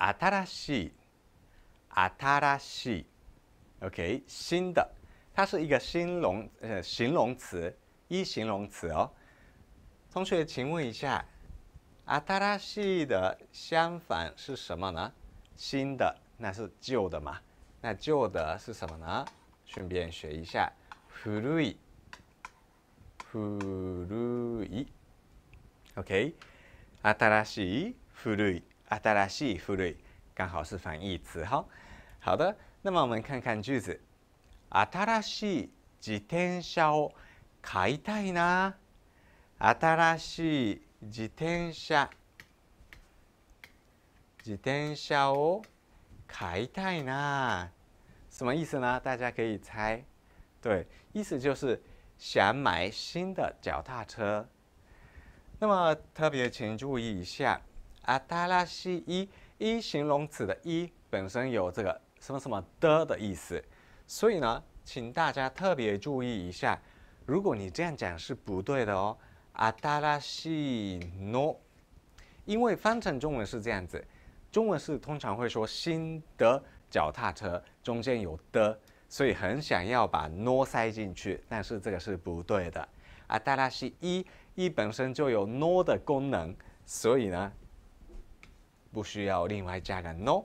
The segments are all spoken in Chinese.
新しい、新しい，OK，新的，它是一个新容呃形容词，一形容词哦。同学，请问一下，新しい的相反是什么呢？新的，那是旧的嘛？那旧的是什么呢？顺便学一下、古い、古い，OK，新しい、古い。新しい、夫瑞，刚好是反义词哈。好的，那么我们看看句子：新しい自転車を買いたいな。新しい自転車、自転車を買いたいな。什么意思呢？大家可以猜。对，意思就是想买新的脚踏车。那么特别请注意一下。阿达拉西一一形容词的一本身有这个什么什么的的意思，所以呢，请大家特别注意一下，如果你这样讲是不对的哦。阿达拉西诺，因为翻成中文是这样子，中文是通常会说新的脚踏车，中间有的，所以很想要把诺塞进去，但是这个是不对的。阿达拉西一一本身就有诺的功能，所以呢。不需要另外加个 no，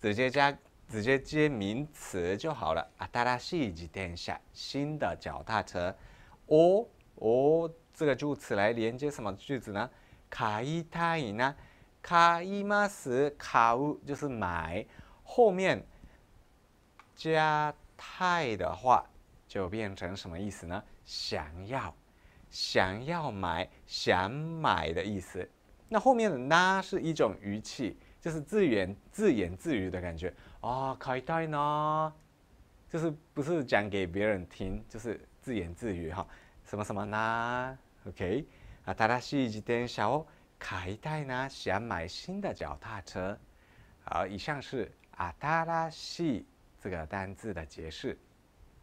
直接加直接接名词就好了。新しい自転車，新的脚踏车。哦哦，这个助词来连接什么句子呢？買たいな、買います、買う就是买。后面加太的话，就变成什么意思呢？想要，想要买，想买的意思。那后面的“那”是一种语气，就是自言自言自语的感觉啊，开一呢，就是不是讲给别人听，就是自言自语哈，什么什么呢？OK，新しい自転車を買いたいな，想买新的脚踏车。好，以上是“新しい”这个单字的解释。